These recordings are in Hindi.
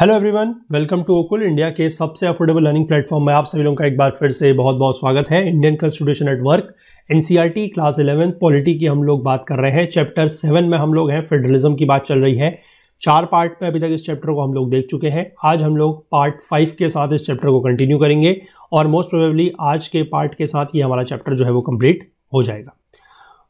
hello everyone welcome to Okul India के सबसे अफोर्डेबल लर्निंग प्लेटफॉर्म में आप सभी लोगों का एक बार फिर से बहुत बहुत स्वागत है Indian constitution at work NCERT class eleventh polity की हम लोग बात कर रहे हैं चैप्टर सेवन में हम लोग हैं फेडरलिज्म की बात चल रही है चार पार्ट में अभी तक इस चैप्टर को हम लोग देख चुके हैं आज हम लोग पार्ट फाइव के साथ इस चैप्टर को कंटिन्यू करेंगे और मोस्ट प्रोबेबली आज के पार्ट के साथ ये हमारा चैप्टर जो है वो कंप्लीट हो जाएगा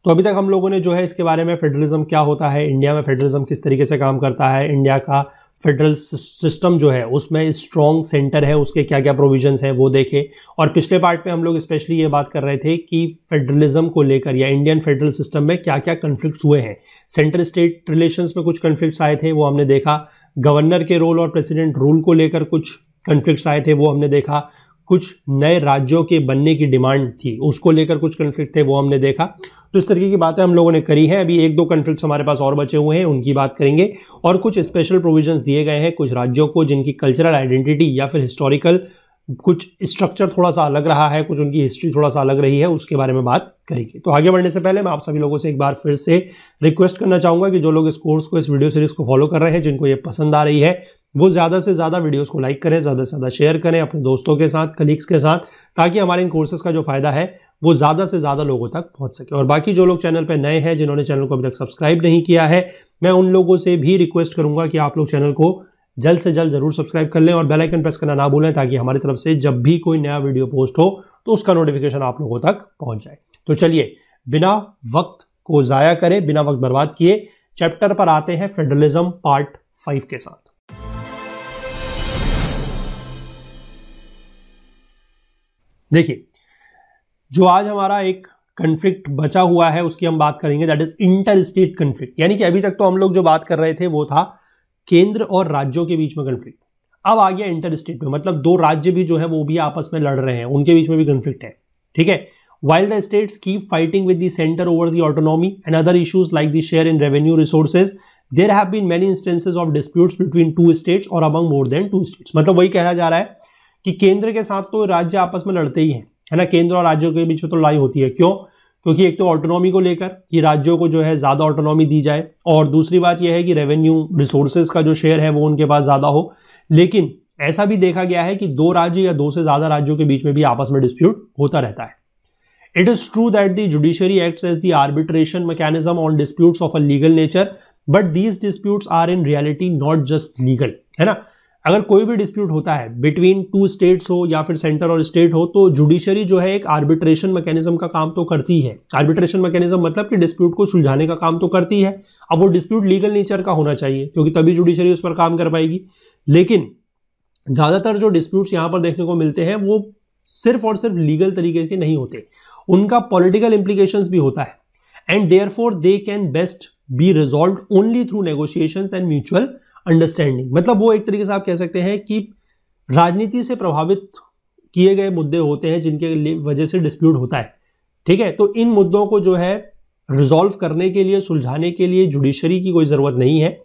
तो अभी तक हम लोगों ने जो है इसके बारे में फेडरलिज्म क्या होता है इंडिया में फेडरलिज्म किस तरीके से काम करता है इंडिया का फेडरल सिस्टम जो है उसमें स्ट्रॉन्ग सेंटर है उसके क्या क्या प्रोविजंस हैं वो देखें और पिछले पार्ट में हम लोग स्पेशली ये बात कर रहे थे कि फेडरलिज्म को लेकर या इंडियन फेडरल सिस्टम में क्या क्या कन्फ्लिक्ट हुए हैं सेंट्रल स्टेट रिलेशंस में कुछ कन्फ्लिक्ट आए थे वो हमने देखा गवर्नर के रोल और प्रेसिडेंट रूल को लेकर कुछ कन्फ्लिक्ट आए थे वो हमने देखा कुछ नए राज्यों के बनने की डिमांड थी उसको लेकर कुछ कन्फ्लिक्ट थे वो हमने देखा तो इस तरीके की बातें हम लोगों ने करी है अभी एक दो कन्फ्लिक्ट हमारे पास और बचे हुए हैं उनकी बात करेंगे और कुछ स्पेशल प्रोविजंस दिए गए हैं कुछ राज्यों को जिनकी कल्चरल आइडेंटिटी या फिर हिस्टोरिकल कुछ स्ट्रक्चर थोड़ा सा अलग रहा है कुछ उनकी हिस्ट्री थोड़ा सा अलग रही है उसके बारे में बात करेंगे तो आगे बढ़ने से पहले मैं आप सभी लोगों से एक बार फिर से रिक्वेस्ट करना चाहूँगा कि जो लोग इस कोर्स को इस वीडियो सीरीज़ को फॉलो कर रहे हैं जिनको ये पसंद आ रही है वो ज़्यादा से ज़्यादा वीडियोस को लाइक करें ज़्यादा से ज़्यादा शेयर करें अपने दोस्तों के साथ कलीग्स के साथ ताकि हमारे इन कोर्सेज का जो फ़ायदा है वो ज़्यादा से ज़्यादा लोगों तक पहुंच सके और बाकी जो लोग चैनल पर नए हैं जिन्होंने चैनल को अभी तक सब्सक्राइब नहीं किया है मैं उन लोगों से भी रिक्वेस्ट करूंगा कि आप लोग चैनल को जल्द से जल्द जरूर सब्सक्राइब कर लें और बेल आइकन प्रेस करना ना भूलें ताकि हमारी तरफ से जब भी कोई नया वीडियो पोस्ट हो तो उसका नोटिफिकेशन आप लोगों तक पहुंच जाए तो चलिए बिना वक्त को ज़ाया करें बिना वक्त बर्बाद किए चैप्टर पर आते हैं फेडरलिज्म पार्ट फाइव के साथ देखिए जो आज हमारा एक कन्फ्लिक्ट बचा हुआ है उसकी हम बात करेंगे that is inter state conflict यानी कि अभी तक तो हम लोग जो बात कर रहे थे वो था केंद्र और राज्यों के बीच में कन्फ्लिक्ट अब आ गया इंटर स्टेट में मतलब दो राज्य भी जो है वो भी आपस में लड़ रहे हैं उनके बीच में भी कन्फ्लिक्ट है ठीक है while the states keep fighting with the centre over the autonomy and other issues like the share in revenue resources there have been many instances of dispute between two states और among more than two states मतलब वही कहा जा रहा है कि केंद्र के साथ तो राज्य आपस में लड़ते ही हैं है ना केंद्र और राज्यों के बीच में तो लड़ाई होती है क्यों क्योंकि एक तो ऑटोनॉमी को लेकर कि राज्यों को जो है ज़्यादा ऑटोनॉमी दी जाए और दूसरी बात यह है कि रेवेन्यू रिसोर्सेज का जो शेयर है वो उनके पास ज़्यादा हो लेकिन ऐसा भी देखा गया है कि दो राज्य या दो से ज़्यादा राज्यों के बीच में भी आपस में डिस्प्यूट होता रहता है it is true that the judiciary act as the arbitration mechanism on disputes of a legal nature but these disputes are in reality not just legal है ना अगर कोई भी डिस्प्यूट होता है बिटवीन टू स्टेट्स हो या फिर सेंटर और स्टेट हो तो जुडिशरी जो है एक आर्बिट्रेशन मैकेनिज्म का काम तो करती है आर्बिट्रेशन मैकेनिज्म मतलब कि डिस्प्यूट को सुलझाने का काम तो करती है अब वो डिस्प्यूट लीगल नेचर का होना चाहिए क्योंकि तभी जुडिशरी उस पर काम कर पाएगी लेकिन ज़्यादातर जो डिस्प्यूट्स यहाँ पर देखने को मिलते हैं वो सिर्फ और सिर्फ लीगल तरीके के नहीं होते उनका पॉलिटिकल इंप्लीकेशन भी होता है and therefore they can best be resolved only through negotiation and mutual understanding मतलब वो एक तरीके से आप कह सकते हैं कि राजनीति से प्रभावित किए गए मुद्दे होते हैं जिनके वजह से डिस्प्यूट होता है ठीक है तो इन मुद्दों को जो है रिजॉल्व करने के लिए सुलझाने के लिए जुडिशरी की कोई ज़रूरत नहीं है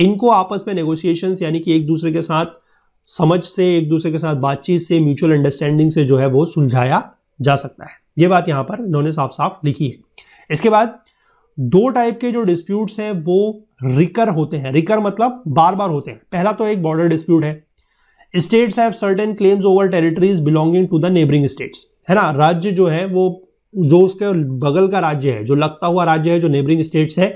इनको आपस में नेगोशिएशन यानी कि एक दूसरे के साथ समझ से एक दूसरे के साथ बातचीत से म्यूचुअल अंडरस्टैंडिंग से जो है वो सुलझाया जा सकता है ये बात यहाँ पर इन्होंने साफ साफ लिखी है इसके बाद दो टाइप के जो डिस्प्यूट्स हैं वो रिकर होते हैं रिकर मतलब बार बार होते हैं पहला तो एक बॉर्डर डिस्प्यूट है states have certain claims over territories belonging to the neighbouring states है ना राज्य जो है वो जो उसके बगल का राज्य है जो लगता हुआ राज्य है जो नेबरिंग स्टेट्स है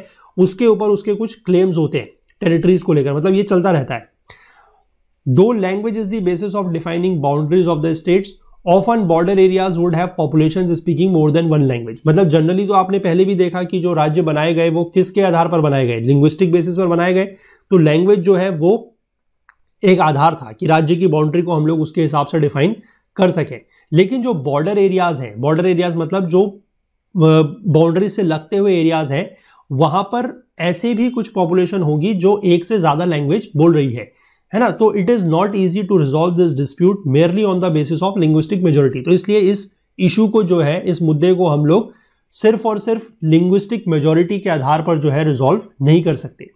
उसके ऊपर उसके कुछ क्लेम्स होते हैं टेरिटरीज को लेकर मतलब ये चलता रहता है though language is the basis of defining boundaries of the states often border areas would have population speaking more than one language मतलब जनरली तो आपने पहले भी देखा कि जो राज्य बनाए गए वो किसके आधार पर बनाए गए लिंग्विस्टिक बेसिस पर बनाए गए तो लैंग्वेज जो है वो एक आधार था कि राज्य की बाउंड्री को हम लोग उसके हिसाब से डिफाइन कर सकें लेकिन जो बॉर्डर एरियाज हैं बॉर्डर एरियाज मतलब जो बाउंड्री से लगते हुए एरियाज हैं वहां पर ऐसे भी कुछ पॉपुलेशन होगी जो एक से ज़्यादा लैंग्वेज बोल रही है है ना तो it is not easy to resolve this dispute merely on the basis of linguistic majority तो इसलिए इस इशू को जो है इस मुद्दे को हम लोग सिर्फ और सिर्फ लिंग्विस्टिक मेजोरिटी के आधार पर जो है रिजॉल्व नहीं कर सकते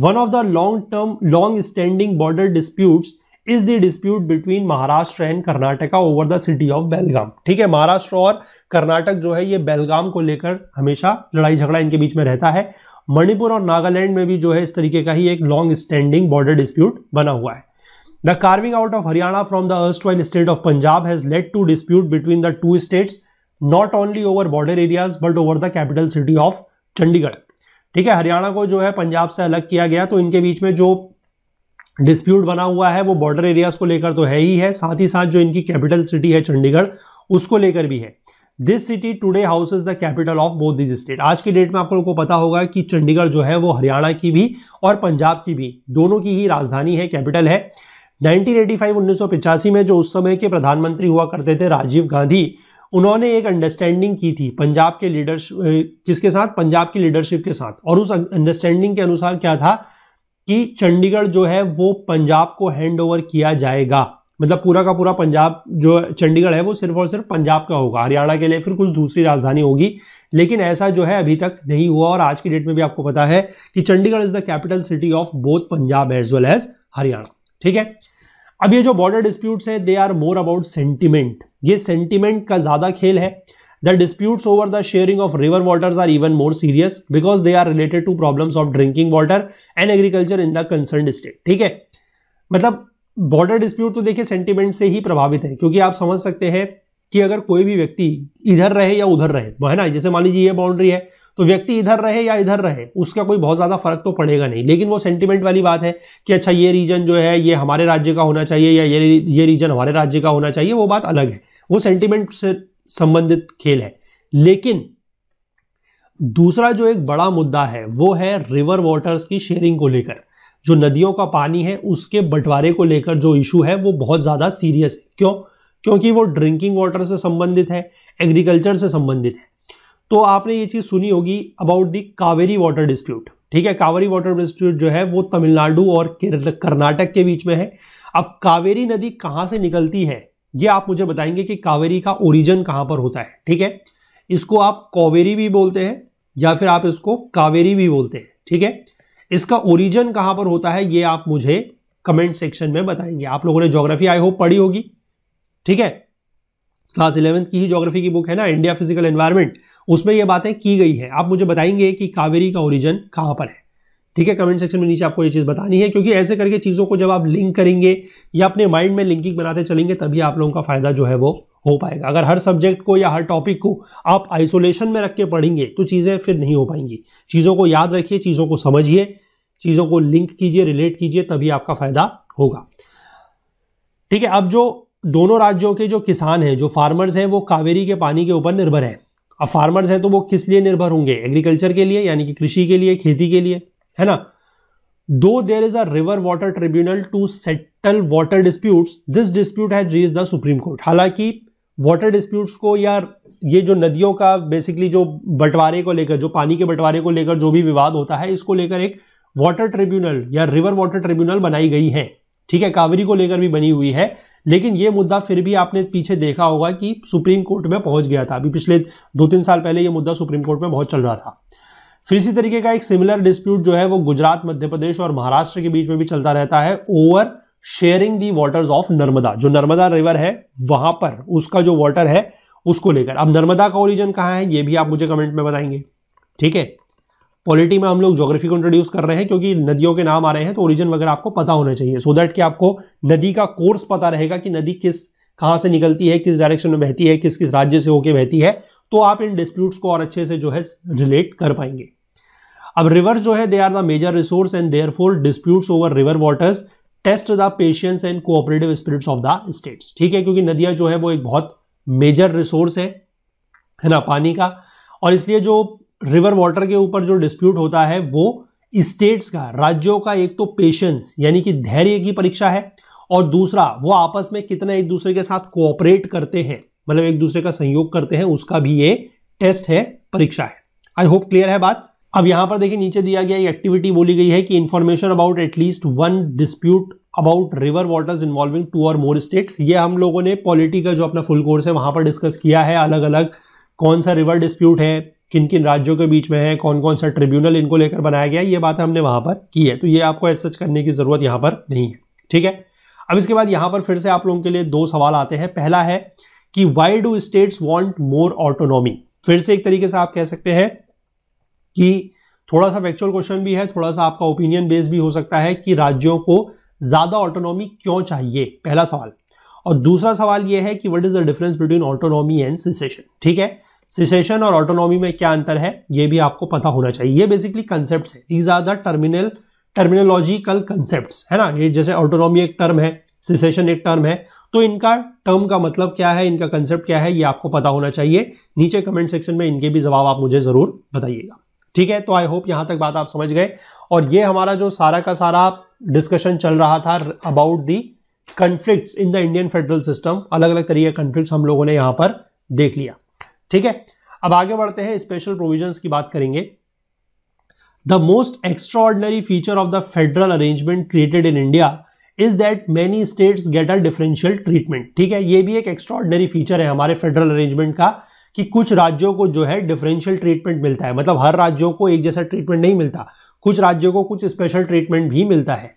one of the long term long standing border disputes is the dispute between Maharashtra and Karnataka over the city of Belgaum ठीक है महाराष्ट्र और कर्नाटक जो है ये बेलगाम को लेकर हमेशा लड़ाई झगड़ा इनके बीच में रहता है मणिपुर और नागालैंड में भी जो है इस तरीके का ही एक लॉन्ग स्टैंडिंग बॉर्डर डिस्प्यूट बना हुआ है the carving out of Haryana from the erst state of Punjab has led to dispute between the two states not only over border areas but over the capital city of Chandigarh ठीक है हरियाणा को जो है पंजाब से अलग किया गया तो इनके बीच में जो डिस्प्यूट बना हुआ है वो बॉर्डर एरियाज को लेकर तो है ही है साथ ही साथ जो इनकी कैपिटल सिटी है चंडीगढ़ उसको लेकर भी है this city today house is the capital of both this state आज की डेट में आप लोगों को पता होगा कि चंडीगढ़ जो है वो हरियाणा की भी और पंजाब की भी दोनों की ही राजधानी है कैपिटल है 1985 1985 में जो उस समय के प्रधानमंत्री हुआ करते थे राजीव गांधी उन्होंने एक अंडरस्टैंडिंग की थी पंजाब के लीडरशिप किसके साथ पंजाब की लीडरशिप के साथ और उस अंडरस्टैंडिंग के अनुसार क्या था कि चंडीगढ़ जो है वो पंजाब को हैंड ओवर किया जाएगा मतलब पूरा का पूरा पंजाब जो चंडीगढ़ है वो सिर्फ और सिर्फ पंजाब का होगा हरियाणा के लिए फिर कुछ दूसरी राजधानी होगी लेकिन ऐसा जो है अभी तक नहीं हुआ और आज की डेट में भी आपको पता है कि Chandigarh is the capital city of both Punjab as well as Haryana ठीक है अब ये जो बॉर्डर डिस्प्यूट्स है they are more about sentiment ये सेंटिमेंट का ज़्यादा खेल है the disputes over the sharing of river waters are even more serious because they are related to problems of drinking water and agriculture in the concern state ठीक है मतलब बॉर्डर डिस्प्यूट तो देखिए सेंटिमेंट से ही प्रभावित है क्योंकि आप समझ सकते हैं कि अगर कोई भी व्यक्ति इधर रहे या उधर रहे तो है ना जैसे मान लीजिए ये बाउंड्री है तो व्यक्ति इधर रहे या इधर रहे उसका कोई बहुत ज़्यादा फर्क तो पड़ेगा नहीं लेकिन वो सेंटिमेंट वाली बात है कि अच्छा ये रीजन जो है ये हमारे राज्य का होना चाहिए या ये ये रीजन हमारे राज्य का होना चाहिए वो बात अलग है वो सेंटिमेंट से संबंधित खेल है लेकिन दूसरा जो एक बड़ा मुद्दा है वो है रिवर वाटर्स की शेयरिंग को लेकर जो नदियों का पानी है उसके बंटवारे को लेकर जो इशू है वो बहुत ज़्यादा सीरियस है क्यों क्योंकि वो ड्रिंकिंग वाटर से संबंधित है एग्रीकल्चर से संबंधित है तो आपने ये चीज़ सुनी होगी about the Kaveri water dispute ठीक है कावेरी वाटर डिस्प्यूट जो है वो तमिलनाडु और कर्नाटक के बीच में है अब कावेरी नदी कहाँ से निकलती है ये आप मुझे बताएंगे कि कावेरी का ओरिजन कहाँ पर होता है ठीक है इसको आप कावेरी भी बोलते हैं या फिर आप इसको कावेरी भी बोलते हैं ठीक है इसका ओरिजन कहां पर होता है ये आप मुझे कमेंट सेक्शन में बताएंगे आप लोगों ने ज्योग्राफी आई होप पढ़ी होगी ठीक है क्लास इलेवेंथ की ही ज्योग्राफी की बुक है ना इंडिया फिजिकल एनवायरमेंट उसमें ये बातें की गई है आप मुझे बताएंगे कि कावेरी का ओरिजन कहां पर है ठीक है कमेंट सेक्शन में नीचे आपको ये चीज़ बतानी है क्योंकि ऐसे करके चीज़ों को जब आप लिंक करेंगे या अपने माइंड में लिंकिंग बनाते चलेंगे तभी आप लोगों का फ़ायदा जो है वो हो पाएगा अगर हर सब्जेक्ट को या हर टॉपिक को आप आइसोलेशन में रख के पढ़ेंगे तो चीज़ें फिर नहीं हो पाएंगी चीज़ों को याद रखिए चीज़ों को समझिए चीज़ों को लिंक कीजिए रिलेट कीजिए तभी आपका फ़ायदा होगा ठीक है अब जो दोनों राज्यों के जो किसान हैं जो फार्मर्स हैं वो कावेरी के पानी के ऊपर निर्भर हैं अब फार्मर्स हैं तो वो किस लिए निर्भर होंगे एग्रीकल्चर के लिए यानी कि कृषि के लिए खेती के लिए है ना दो there is a river water tribunal to settle water disputes this dispute had reached the supreme court हालांकि वाटर डिस्प्यूट्स को या ये जो नदियों का बेसिकली जो बंटवारे को लेकर जो पानी के बंटवारे को लेकर जो भी विवाद होता है इसको लेकर एक वाटर ट्रिब्यूनल या रिवर वाटर ट्रिब्यूनल बनाई गई है ठीक है कावेरी को लेकर भी बनी हुई है लेकिन ये मुद्दा फिर भी आपने पीछे देखा होगा कि सुप्रीम कोर्ट में पहुंच गया था अभी पिछले दो तीन साल पहले ये मुद्दा सुप्रीम कोर्ट में बहुत चल रहा था फिर इसी तरीके का एक सिमिलर डिस्प्यूट जो है वो गुजरात मध्य प्रदेश और महाराष्ट्र के बीच में भी चलता रहता है over sharing the waters of Narmada जो नर्मदा रिवर है वहां पर उसका जो वाटर है उसको लेकर अब नर्मदा का ओरिजन कहाँ है ये भी आप मुझे कमेंट में बताएंगे ठीक है पॉलिटी में हम लोग ज्योग्राफी को इंट्रोड्यूस कर रहे हैं क्योंकि नदियों के नाम आ रहे हैं तो ओरिजिन वगैरह आपको पता होना चाहिए सो so दैट कि आपको नदी का कोर्स पता रहेगा कि नदी किस कहाँ से निकलती है किस डायरेक्शन में बहती है किस किस राज्य से होके बहती है तो आप इन डिस्प्यूट्स को और अच्छे से जो है रिलेट कर पाएंगे अब रिवर जो है they are the major resource and therefore dispute over river waters test the patience and cooperative spirits of the states ठीक है क्योंकि नदियां जो है वो एक बहुत मेजर रिसोर्स है है ना पानी का और इसलिए जो रिवर वाटर के ऊपर जो डिस्प्यूट होता है वो स्टेट्स का राज्यों का एक तो पेशेंस यानी कि धैर्य की परीक्षा है और दूसरा वो आपस में कितना एक दूसरे के साथ कोऑपरेट करते हैं मतलब एक दूसरे का सहयोग करते हैं उसका भी ये टेस्ट है परीक्षा है आई होप क्लियर है बात अब यहां पर देखिए नीचे दिया गया एक्टिविटी बोली गई है कि information about at least one dispute about river waters involving two और मोर स्टेट्स ये हम लोगों ने पॉलिटी का जो अपना फुल कोर्स है वहाँ पर डिस्कस किया है अलग अलग कौन सा रिवर डिस्प्यूट है किन किन राज्यों के बीच में है कौन कौन सा ट्रिब्यूनल इनको लेकर बनाया गया ये बात हमने वहाँ पर की है तो ये आपको एज सच करने की ज़रूरत यहाँ पर नहीं है ठीक है अब इसके बाद यहाँ पर फिर से आप लोगों के लिए दो सवाल आते हैं पहला है कि why do states want more autonomy फिर से एक तरीके से आप कह सकते हैं कि थोड़ा सा फैक्चुअल क्वेश्चन भी है थोड़ा सा आपका ओपिनियन बेस भी हो सकता है कि राज्यों को ज़्यादा ऑटोनॉमी क्यों चाहिए पहला सवाल और दूसरा सवाल यह है कि what is the difference between autonomy and secession ठीक है सिसेशन और ऑटोनॉमी में क्या अंतर है ये भी आपको पता होना चाहिए ये बेसिकली कंसेप्ट है these are the terminal terminological concept है ना ये जैसे ऑटोनॉमी एक टर्म है सिसेशन एक टर्म है तो इनका टर्म का मतलब क्या है इनका कंसेप्ट क्या है ये आपको पता होना चाहिए नीचे कमेंट सेक्शन में इनके भी जवाब आप मुझे ज़रूर बताइएगा ठीक है तो आई होप यहां तक बात आप समझ गए और ये हमारा जो सारा का सारा डिस्कशन चल रहा था about the conflict in the Indian federal system अलग अलग तरीके कन्फ्लिक्ट हम लोगों ने यहां पर देख लिया ठीक है अब आगे बढ़ते हैं स्पेशल प्रोविजन की बात करेंगे the most extraordinary feature of the federal arrangement created in India is that many states get a differential treatment ठीक है ये भी एक एक्स्ट्रॉर्डनरी फीचर है हमारे फेडरल अरेंजमेंट का कि कुछ राज्यों को जो है डिफरेंशियल ट्रीटमेंट मिलता है मतलब हर राज्यों को एक जैसा ट्रीटमेंट नहीं मिलता कुछ राज्यों को कुछ स्पेशल ट्रीटमेंट भी मिलता है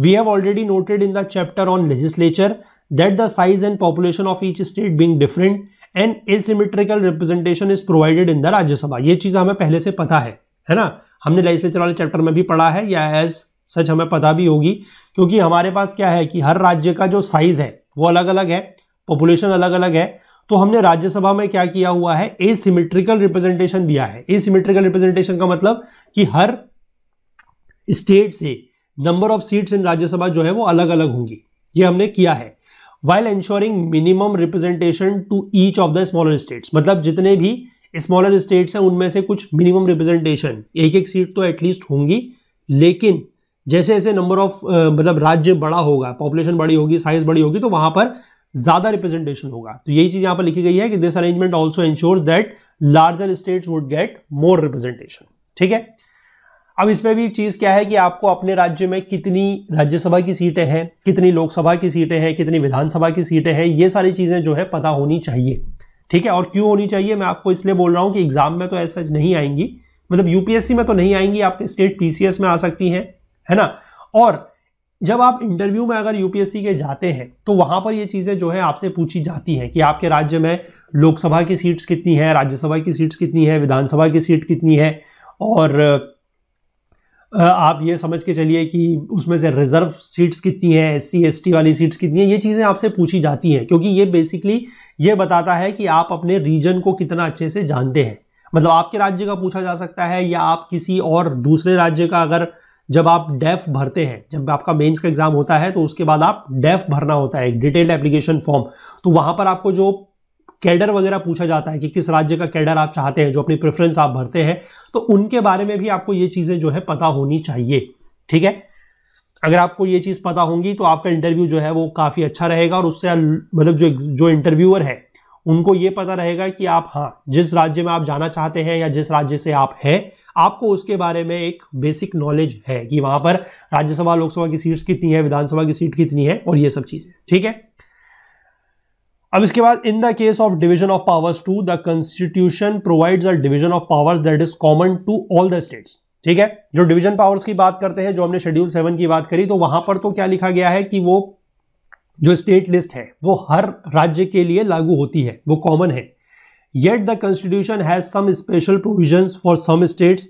we have already noted in the chapter on legislature that the size and population of each state being different and asymmetrical representation is provided in the Rajya Sabha ये चीज़ हमें पहले से पता है है ना हमने लेजिस्लेचर वाले चैप्टर में भी पढ़ा है या एज सच हमें पता भी होगी क्योंकि हमारे पास क्या है कि हर राज्य का जो साइज है वो अलग अलग है पॉपुलेशन अलग अलग है तो हमने राज्यसभा में क्या किया हुआ है ए सिमेट्रिकल रिप्रेजेंटेशन दिया है ए सिमेट्रिकल रिप्रेजेंटेशन का मतलब कि हर स्टेट से number of seats in Rajya Sabha जो है वो अलग अलग होंगी ये हमने किया है while ensuring minimum representation to each of the smaller states मतलब जितने भी स्मॉलर स्टेट्स हैं उनमें से कुछ मिनिमम रिप्रेजेंटेशन एक एक सीट तो एटलीस्ट होंगी लेकिन जैसे जैसे नंबर ऑफ मतलब राज्य बड़ा होगा पॉपुलेशन बड़ी होगी साइज बड़ी होगी तो वहां पर ज्यादा रिप्रेजेंटेशन होगा तो यही चीज यहां पर लिखी गई है कि this arrangement also ensure that larger states would get more representation ठीक है अब इसमें भी चीज क्या है कि आपको अपने राज्य में कितनी राज्यसभा की सीटें हैं कितनी लोकसभा की सीटें हैं कितनी विधानसभा की सीटें हैं ये सारी चीजें जो है पता होनी चाहिए ठीक है और क्यों होनी चाहिए मैं आपको इसलिए बोल रहा हूं कि एग्जाम में तो ऐसा नहीं आएंगी मतलब यूपीएससी में तो नहीं आएंगी आपके स्टेट पीसीएस में आ सकती हैं है ना और जब आप इंटरव्यू में अगर यूपीएससी के जाते हैं तो वहां पर ये चीज़ें जो है आपसे पूछी जाती हैं कि आपके राज्य में लोकसभा की सीट्स कितनी है राज्यसभा की सीट्स कितनी है विधानसभा की सीट कितनी है और आप ये समझ के चलिए कि उसमें से रिजर्व सीट्स कितनी है एस सी वाली सीट्स कितनी है ये चीज़ें आपसे पूछी जाती हैं क्योंकि ये बेसिकली ये बताता है कि आप अपने रीजन को कितना अच्छे से जानते हैं मतलब आपके राज्य का पूछा जा सकता है या आप किसी और दूसरे राज्य का अगर जब आप डेफ भरते हैं जब आपका मेंस का एग्जाम होता है तो उसके बाद आप डेफ भरना होता है एक डिटेल्ड एप्लीकेशन फॉर्म तो वहां पर आपको जो कैडर वगैरह पूछा जाता है कि किस राज्य का कैडर आप चाहते हैं जो अपनी प्रेफरेंस आप भरते हैं तो उनके बारे में भी आपको ये चीज़ें जो है पता होनी चाहिए ठीक है अगर आपको ये चीज़ पता होंगी तो आपका इंटरव्यू जो है वो काफ़ी अच्छा रहेगा और उससे मतलब जो जो इंटरव्यूअर है उनको ये पता रहेगा कि आप हाँ जिस राज्य में आप जाना चाहते हैं या जिस राज्य से आप हैं आपको उसके बारे में एक बेसिक नॉलेज है कि वहां पर राज्यसभा लोकसभा की सीट्स कितनी है विधानसभा की सीट कितनी है और ये सब चीजें ठीक है अब इसके बाद in the case of division of powers too the constitution provides a division of powers that is common to all the states ठीक है जो डिवीजन पावर्स की बात करते हैं जो हमने शेड्यूल सेवन की बात करी तो वहां पर तो क्या लिखा गया है कि वो जो स्टेट लिस्ट है वो हर राज्य के लिए लागू होती है वो कॉमन है Yet the constitution has some special provisions for some states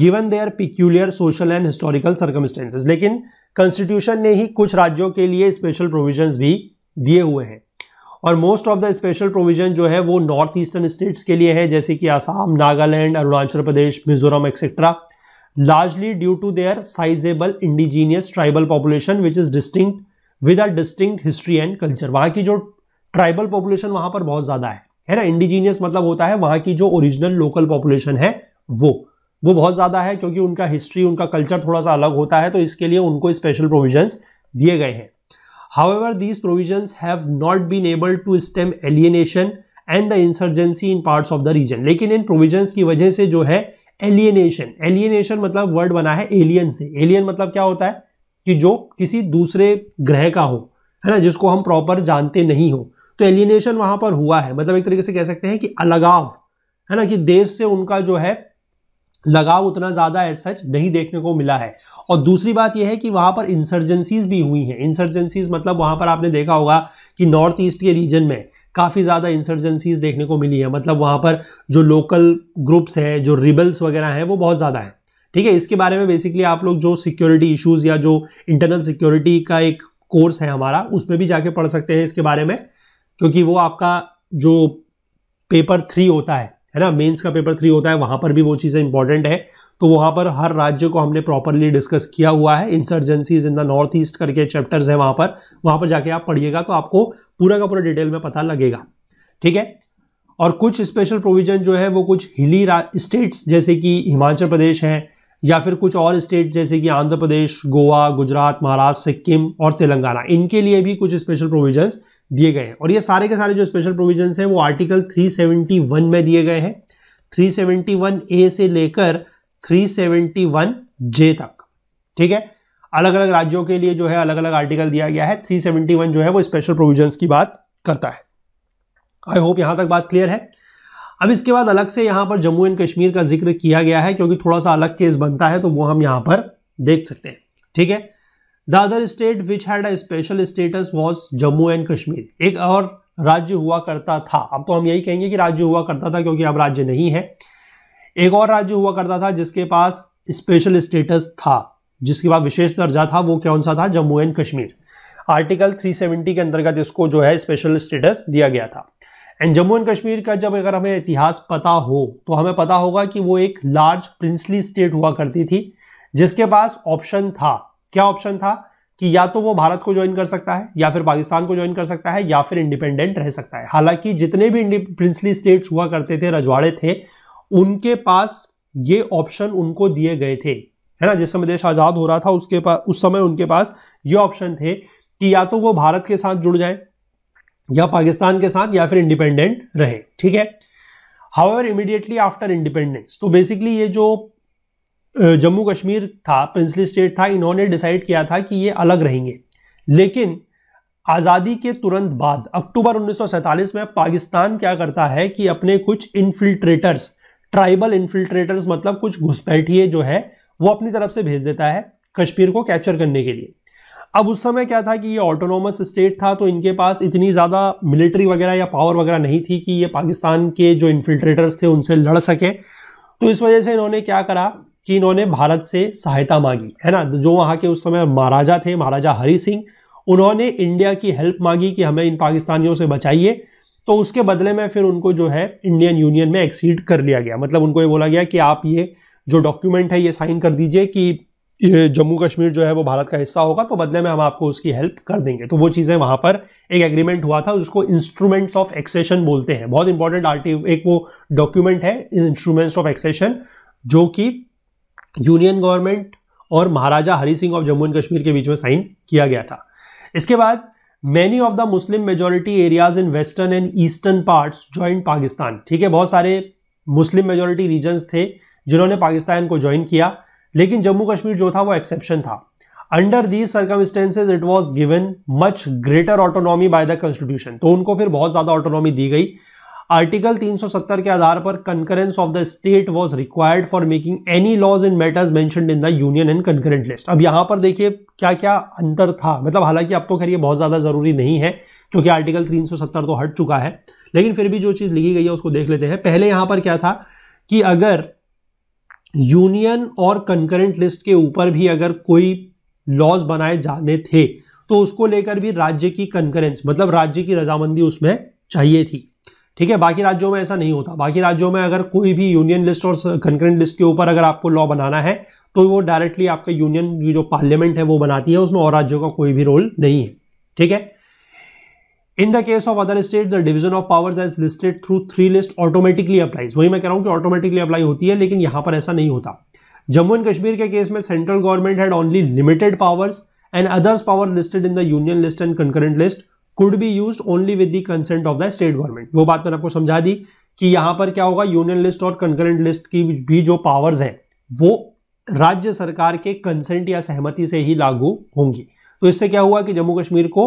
given their peculiar social and historical circumstances लेकिन कॉन्स्टिट्यूशन ने ही कुछ राज्यों के लिए स्पेशल प्रोविजन भी दिए हुए हैं और most of the special provision जो है वो नॉर्थ ईस्टर्न स्टेट्स के लिए है जैसे कि Assam Nagaland Arunachal Pradesh Mizoram etcetera largely due to their sizeable indigenous tribal population which is distinct with a distinct history and culture वहाँ की जो ट्राइबल पॉपुलेशन वहाँ पर बहुत ज़्यादा है है ना इंडिजीनियस मतलब होता है वहां की जो ओरिजिनल लोकल पॉपुलेशन है वो वो बहुत ज़्यादा है क्योंकि उनका हिस्ट्री उनका कल्चर थोड़ा सा अलग होता है तो इसके लिए उनको स्पेशल प्रोविजंस दिए गए हैं ever these provisions have not been able to stem alienation and the insurgency in parts of the region लेकिन इन प्रोविजन की वजह से जो है एलियनेशन एलियनेशन मतलब वर्ड बना है एलियन से एलियन मतलब क्या होता है कि जो किसी दूसरे ग्रह का हो है ना जिसको हम प्रॉपर जानते नहीं हो तो एलिनेशन वहां पर हुआ है मतलब एक तरीके से कह सकते हैं कि अलगाव है ना कि देश से उनका जो है लगाव उतना ज़्यादा है सच नहीं देखने को मिला है और दूसरी बात यह है कि वहां पर इंसर्जेंसीज भी हुई हैं इंसर्जेंसीज मतलब वहां पर आपने देखा होगा कि नॉर्थ ईस्ट के रीजन में काफ़ी ज़्यादा इंसर्जेंसीज देखने को मिली है मतलब वहाँ पर जो लोकल ग्रुप्स हैं जो रिबल्स वगैरह हैं वो बहुत ज़्यादा हैं ठीक है इसके बारे में बेसिकली आप लोग जो सिक्योरिटी इश्यूज़ या जो इंटरनल सिक्योरिटी का एक कोर्स है हमारा उसमें भी जाके पढ़ सकते हैं इसके बारे में क्योंकि वो आपका जो पेपर थ्री होता है है ना मेंस का पेपर थ्री होता है वहां पर भी वो चीज़ें इंपॉर्टेंट है तो वहाँ पर हर राज्य को हमने प्रॉपरली डिस्कस किया हुआ है insurgencies in the north east करके चैप्टर्स हैं वहां पर वहां पर जाके आप पढ़िएगा तो आपको पूरा का पूरा डिटेल में पता लगेगा ठीक है और कुछ स्पेशल प्रोविजन जो है वो कुछ हिली स्टेट्स जैसे कि हिमाचल प्रदेश है या फिर कुछ और स्टेट जैसे कि आंध्र प्रदेश गोवा गुजरात महाराष्ट्र सिक्किम और तेलंगाना इनके लिए भी कुछ स्पेशल प्रोविजंस दिए गए हैं और ये सारे के सारे जो स्पेशल प्रोविजंस हैं वो आर्टिकल 371 में दिए गए हैं 371 ए से लेकर 371 जे तक ठीक है अलग अलग राज्यों के लिए जो है अलग अलग आर्टिकल दिया गया है 371 जो है वो स्पेशल प्रोविजंस की बात करता है आई होप यहां तक बात क्लियर है अब इसके बाद अलग से यहां पर जम्मू एंड कश्मीर का जिक्र किया गया है क्योंकि थोड़ा सा अलग केस बनता है तो वो हम यहां पर देख सकते हैं ठीक है the other state which had a special status was Jammu and Kashmir एक और राज्य हुआ करता था अब तो हम यही कहेंगे कि राज्य हुआ करता था क्योंकि अब राज्य नहीं है एक और राज्य हुआ करता था जिसके पास स्पेशल स्टेटस था जिसके पास विशेष दर्जा था वो कौन सा था जम्मू एंड कश्मीर आर्टिकल 370 के अंतर्गत इसको जो है स्पेशल स्टेटस दिया गया था एंड जम्मू एंड कश्मीर का जब अगर हमें इतिहास पता हो तो हमें पता होगा कि वो एक लार्ज प्रिंसली स्टेट हुआ करती थी जिसके पास ऑप्शन था क्या ऑप्शन था कि या तो वो भारत को ज्वाइन कर सकता है या फिर पाकिस्तान को ज्वाइन कर सकता है या फिर इंडिपेंडेंट रह सकता है हालांकि जितने भी प्रिंसली स्टेट्स हुआ करते थे रजवाड़े थे उनके पास ये ऑप्शन उनको दिए गए थे है ना जिस समय देश आज़ाद हो रहा था उसके पास उस समय उनके पास ये ऑप्शन थे कि या तो वो भारत के साथ जुड़ जाए या पाकिस्तान के साथ या फिर इंडिपेंडेंट रहे ठीक है however immediately after independence तो बेसिकली ये जो जम्मू कश्मीर था प्रिंसली स्टेट था इन्होंने डिसाइड किया था कि ये अलग रहेंगे लेकिन आज़ादी के तुरंत बाद अक्टूबर 1947 में पाकिस्तान क्या करता है कि अपने कुछ इन्फिल्ट्रेटर्स ट्राइबल इन्फिल्ट्रेटर्स मतलब कुछ घुसपैठिए जो है वो अपनी तरफ से भेज देता है कश्मीर को कैप्चर करने के लिए अब उस समय क्या था कि ये ऑटोनोमस स्टेट था तो इनके पास इतनी ज़्यादा मिलिट्री वगैरह या पावर वगैरह नहीं थी कि ये पाकिस्तान के जो इन्फिल्ट्रेटर्स थे उनसे लड़ सके तो इस वजह से इन्होंने क्या करा कि इन्होंने भारत से सहायता मांगी है ना तो जो वहाँ के उस समय महाराजा थे महाराजा हरि सिंह उन्होंने इंडिया की हेल्प मांगी कि हमें इन पाकिस्तानियों से बचाइए तो उसके बदले में फिर उनको जो है इंडियन यूनियन में एक्सीड कर लिया गया मतलब उनको ये बोला गया कि आप ये जो डॉक्यूमेंट है ये साइन कर दीजिए कि जम्मू कश्मीर जो है वो भारत का हिस्सा होगा तो बदले में हम आपको उसकी हेल्प कर देंगे तो वो चीज़ें वहाँ पर एक एग्रीमेंट हुआ था उसको इंस्ट्रूमेंट्स ऑफ एक्सेशन बोलते हैं बहुत इंपॉर्टेंट आर्टिव एक वो डॉक्यूमेंट है इंस्ट्रूमेंट्स ऑफ एक्सेशन जो कि यूनियन गवर्नमेंट और महाराजा हरी सिंह ऑफ जम्मू एंड कश्मीर के बीच में साइन किया गया था इसके बाद many of the Muslim majority areas in western and eastern part join Pakistan ठीक है बहुत सारे मुस्लिम मेजोरिटी रीजन्स थे जिन्होंने पाकिस्तान को ज्वाइन किया लेकिन जम्मू कश्मीर जो था वो एक्सेप्शन था under these circumstances it was given much greater autonomy by the constitution तो उनको फिर बहुत ज़्यादा ऑटोनॉमी दी गई आर्टिकल 370 के आधार पर concurrence of the state was required for making any laws in matters mention in the union and concurrent list अब यहां पर देखिए क्या क्या अंतर था मतलब हालांकि अब तो खैर ये बहुत ज्यादा जरूरी नहीं है क्योंकि आर्टिकल 370 तो हट चुका है लेकिन फिर भी जो चीज लिखी गई है उसको देख लेते हैं पहले यहां पर क्या था कि अगर यूनियन और कंकरेंट लिस्ट के ऊपर भी अगर कोई लॉज बनाए जाने थे तो उसको लेकर भी राज्य की कंकरेंस मतलब राज्य की रजामंदी उसमें चाहिए थी ठीक है बाकी राज्यों में ऐसा नहीं होता बाकी राज्यों में अगर कोई भी यूनियन लिस्ट और कंकरेंट लिस्ट के ऊपर अगर आपको लॉ बनाना है तो वो डायरेक्टली आपका यूनियन जो पार्लियामेंट है वो बनाती है उसमें और राज्यों का कोई भी रोल नहीं है ठीक है in the case of other state the division of powers as listed through three list automatically applies वही मैं कह रहा हूँ कि ऑटोमेटिकली अप्लाई होती है लेकिन यहाँ पर ऐसा नहीं होता जम्मू एंड कश्मीर के केस में central government had only limited powers and others power listed in the union list and concurrent list could be use only with the consent of the state government वो बात मैंने आपको समझा दी कि यहां पर क्या होगा यूनियन लिस्ट और कंकरेंट लिस्ट की भी जो पावर्स है वो राज्य सरकार के कंसेंट या सहमति से ही लागू होंगी तो इससे क्या हुआ कि जम्मू कश्मीर को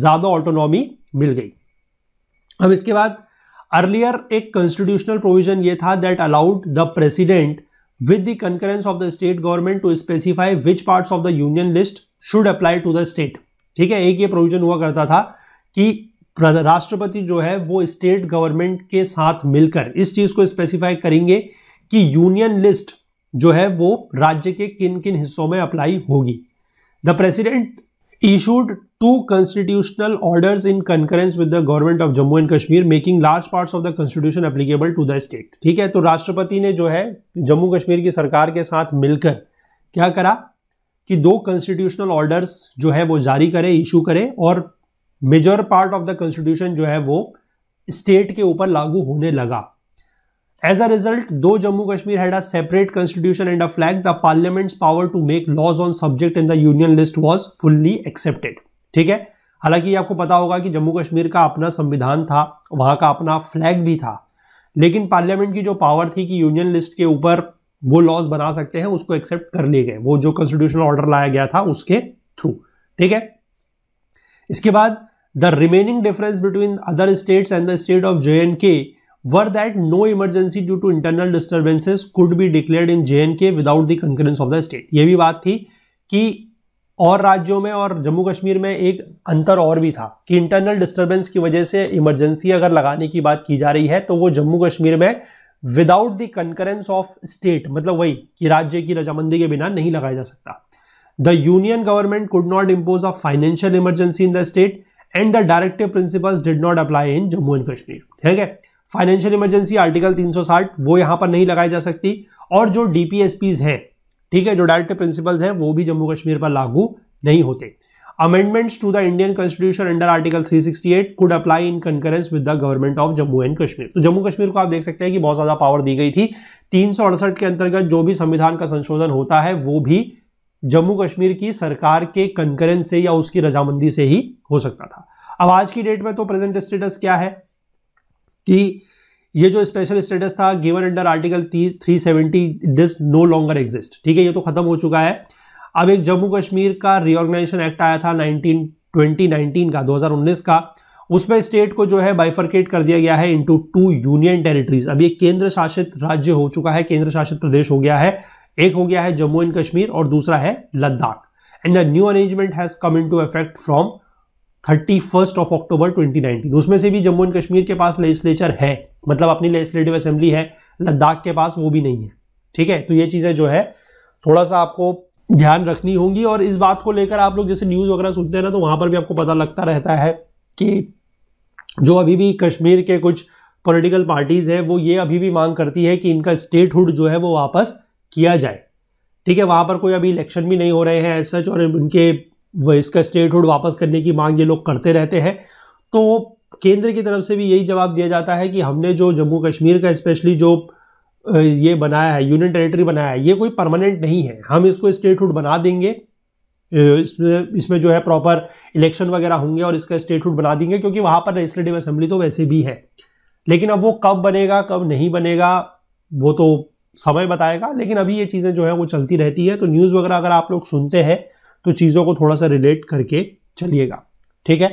ज्यादा ऑटोनॉमी मिल गई अब इसके बाद अर्लियर एक कॉन्स्टिट्यूशनल प्रोविजन ये था that allowed the president with the concurrence of the state government to specify which parts of the union list should apply to the state ठीक है एक ये प्रोविजन हुआ करता था कि राष्ट्रपति जो है वो स्टेट गवर्नमेंट के साथ मिलकर इस चीज को स्पेसिफाई करेंगे कि यूनियन लिस्ट जो है वो राज्य के किन किन हिस्सों में अप्लाई होगी the president issued two constitutional orders in concurrence with the government of Jammu and Kashmir making large parts of the constitution applicable to the state ठीक है तो राष्ट्रपति ने जो है जम्मू कश्मीर की सरकार के साथ मिलकर क्या करा कि दो कॉन्स्टिट्यूशनल ऑर्डर्स जो है वो जारी करे इशू करें और major part of the constitution जो है वो स्टेट के ऊपर लागू होने लगा एज अ रिजल्ट दो Jammu Kashmir had a separate constitution and a flag the parliament's power to make laws on subject in the union list was fully accepted ठीक है हालांकि आपको पता होगा कि जम्मू कश्मीर का अपना संविधान था वहां का अपना फ्लैग भी था लेकिन पार्लियामेंट की जो पावर थी कि यूनियन लिस्ट के ऊपर वो लॉज बना सकते हैं उसको एक्सेप्ट कर लिए गए वो जो कॉन्स्टिट्यूशनल ऑर्डर लाया गया था उसके थ्रू ठीक है इसके बाद remaining difference between other states and the state of J and K were that no emergency due to internal to could be declare in J and K without the concurrence of the state ये भी बात थी कि और राज्यों में और जम्मू कश्मीर में एक अंतर और भी था कि इंटरनल डिस्टर्बेंस की वजह से इमरजेंसी अगर लगाने की बात की जा रही है तो वो जम्मू कश्मीर में without the concurrence of state मतलब वही कि राज्य की रजामंदी के बिना नहीं लगाया जा सकता the union government could not impose a financial emergency in the state and the directive principles did not apply in Jammu and Kashmir ठीक है फाइनेंशियल इमरजेंसी आर्टिकल 360 वो यहां पर नहीं लगाई जा सकती और जो डीपीएसपी हैं ठीक है जो डायरेक्टिव प्रिंसिपल्स हैं वो भी जम्मू कश्मीर पर लागू नहीं होते amendments to the Indian constitution under article 368 could apply in concurrence with the government of Jammu and Kashmir तो जम्मू कश्मीर को आप देख सकते हैं कि बहुत ज्यादा पावर दी गई थी तीन के अंतर्गत जो भी संविधान का संशोधन होता है वो भी जम्मू कश्मीर की सरकार के कंकरेंस से या उसकी रजामंदी से ही हो सकता था अब आज की डेट में तो प्रेजेंट स्टेटस क्या है कि ये जो स्पेशल स्टेटस था given under article three seventy this no longer exist ठीक है ये तो खत्म हो चुका है अब एक जम्मू कश्मीर का रिओर्गनाइजेशन एक्ट आया था नाइनटीन नाइनटीन का दो हजार उन्नीस का उसमें स्टेट को जो है बाइफर्केट कर दिया गया है इंटू टू यूनियन टेरिटरीज अब ये केंद्र शासित राज्य हो चुका है केंद्र शासित प्रदेश हो गया है एक हो गया है जम्मू एंड कश्मीर और दूसरा है Ladakh and the new arrangement has come into effect from thirty first of October twenty nineteen उसमें से भी जम्मू एंड कश्मीर के पास लेजिस्लेचर है मतलब अपनी लेजिस्लेटिव असेंबली है लद्दाख के पास वो भी नहीं है ठीक है तो ये चीज़ें जो है थोड़ा सा आपको ध्यान रखनी होंगी और इस बात को लेकर आप लोग जैसे न्यूज़ वगैरह सुनते हैं ना तो वहाँ पर भी आपको पता लगता रहता है कि जो अभी भी कश्मीर के कुछ पॉलिटिकल पार्टीज़ हैं वो ये अभी भी मांग करती है कि इनका स्टेटहुड जो है वो वापस किया जाए ठीक है वहाँ पर कोई अभी इलेक्शन भी नहीं हो रहे हैं एज सच और इनके इसका स्टेटहुड वापस करने की मांग ये लोग करते रहते हैं तो केंद्र की तरफ से भी यही जवाब दिया जाता है कि हमने जो जम्मू कश्मीर का स्पेशली जो ये बनाया है यूनियन टेरिटरी बनाया है ये कोई परमानेंट नहीं है हम इसको स्टेटहुड बना देंगे इसमें इसमें जो है प्रॉपर इलेक्शन वगैरह होंगे और इसका स्टेटहुड बना देंगे क्योंकि वहाँ पर लेजिस्लेटिव असेंबली तो वैसे भी है लेकिन अब वो कब बनेगा कब नहीं बनेगा वो तो समय बताएगा लेकिन अभी ये चीज़ें जो है वो चलती रहती है तो न्यूज़ वगैरह अगर आप लोग सुनते हैं तो चीज़ों को थोड़ा सा रिलेट करके चलिएगा ठीक है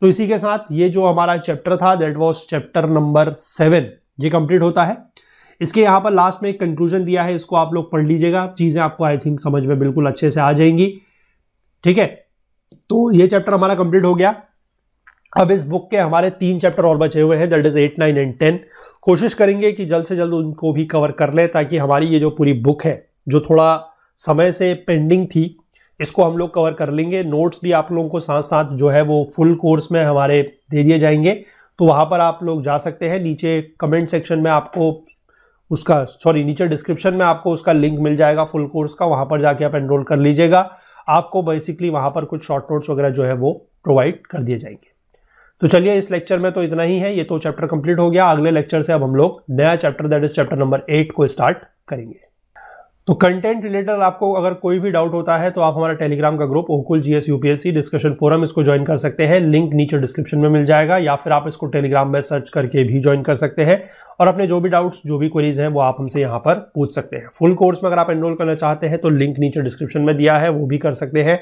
तो इसी के साथ ये जो हमारा चैप्टर था that was chapter number seven ये कंप्लीट होता है इसके यहाँ पर लास्ट में एक कंक्लूजन दिया है इसको आप लोग पढ़ लीजिएगा चीज़ें आपको आई थिंक समझ में बिल्कुल अच्छे से आ जाएंगी ठीक है तो ये चैप्टर हमारा कंप्लीट हो गया अब इस बुक के हमारे तीन चैप्टर और बचे हुए हैं that is eight nine and ten कोशिश करेंगे कि जल्द से जल्द उनको भी कवर कर लें ताकि हमारी ये जो पूरी बुक है जो थोड़ा समय से पेंडिंग थी इसको हम लोग कवर कर लेंगे नोट्स भी आप लोगों को साथ साथ जो है वो फुल कोर्स में हमारे दे दिए जाएंगे तो वहाँ पर आप लोग जा सकते हैं नीचे कमेंट सेक्शन में आपको उसका सॉरी नीचे डिस्क्रिप्शन में आपको उसका लिंक मिल जाएगा फुल कोर्स का वहाँ पर जाके आप एनरोल कर लीजिएगा आपको बेसिकली वहाँ पर कुछ शॉर्ट नोट्स वगैरह जो है वो प्रोवाइड कर दिए जाएंगे तो चलिए इस लेक्चर में तो इतना ही है ये तो चैप्टर कंप्लीट हो गया अगले लेक्चर से अब हम लोग नया chapter that is chapter number eight को स्टार्ट करेंगे तो कंटेंट रिलेटेड आपको अगर कोई भी डाउट होता है तो आप हमारा टेलीग्राम का group Okul GS UPSC discussion forum इसको ज्वाइन कर सकते हैं लिंक नीचे डिस्क्रिप्शन में मिल जाएगा या फिर आप इसको टेलीग्राम में सर्च करके भी ज्वाइन कर सकते हैं और अपने जो भी डाउट्स जो भी क्वेरीज हैं वो आप हमसे यहाँ पर पूछ सकते हैं फुल कोर्स में अगर आप एनरोल करना चाहते हैं तो लिंक नीचे डिस्क्रिप्शन में दिया है वो भी कर सकते हैं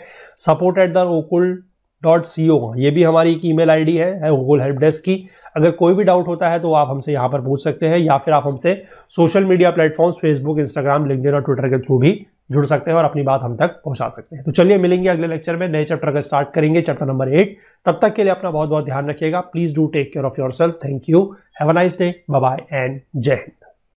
support at the Okul dot c o ये भी हमारी एक ई मेल आई डी है गूगल हेल्प डेस्क की अगर कोई भी डाउट होता है तो आप हमसे यहाँ पर पूछ सकते हैं या फिर आप हमसे social media platforms Facebook Instagram LinkedIn और ट्विटर के थ्रू भी जुड़ सकते हैं और अपनी बात हम तक पहुंचा सकते हैं तो चलिए मिलेंगे अगले लेक्चर में नए चैप्टर का स्टार्ट करेंगे चैप्टर नंबर एट तब तक के लिए अपना बहुत बहुत ध्यान रखिएगा please do take care of yourself thank you have a nice day bye and Jai Hind